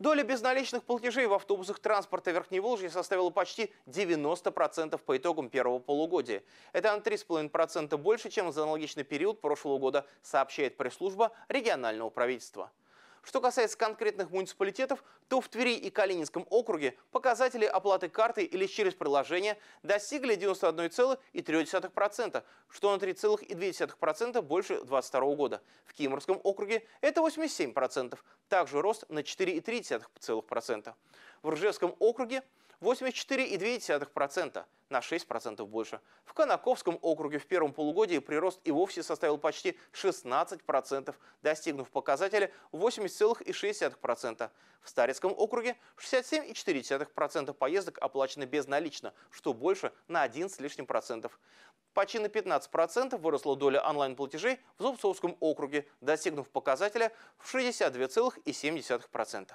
Доля безналичных платежей в автобусах транспорта Верхней Верхневолжья составила почти 90% по итогам первого полугодия. Это на 3,5% больше, чем за аналогичный период прошлого года, сообщает пресс-служба регионального правительства. Что касается конкретных муниципалитетов, то в Твери и Калининском округе показатели оплаты картой или через приложение достигли 91,3%, что на 3,2% больше 2022 года. В Киморском округе это 87%, также рост на 4,3%. В Ржевском округе 84,2%, на 6% больше. В Конаковском округе в первом полугодии прирост и вовсе составил почти 16%, достигнув показателя 80,6%. В Старецком округе 67,4% поездок оплачены безналично, что больше на 1 с лишним процентов. Почти на 15% выросла доля онлайн-платежей в Зубцовском округе, достигнув показателя в 62,7%. 2,7%.